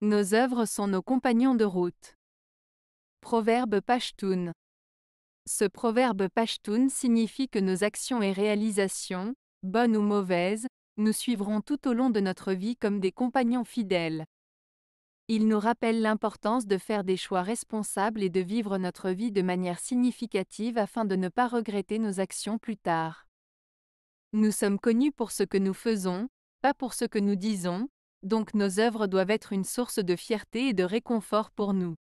Nos œuvres sont nos compagnons de route. Proverbe Pashtun. Ce proverbe Pashtun signifie que nos actions et réalisations, bonnes ou mauvaises, nous suivront tout au long de notre vie comme des compagnons fidèles. Il nous rappelle l'importance de faire des choix responsables et de vivre notre vie de manière significative afin de ne pas regretter nos actions plus tard. Nous sommes connus pour ce que nous faisons, pas pour ce que nous disons, donc nos œuvres doivent être une source de fierté et de réconfort pour nous.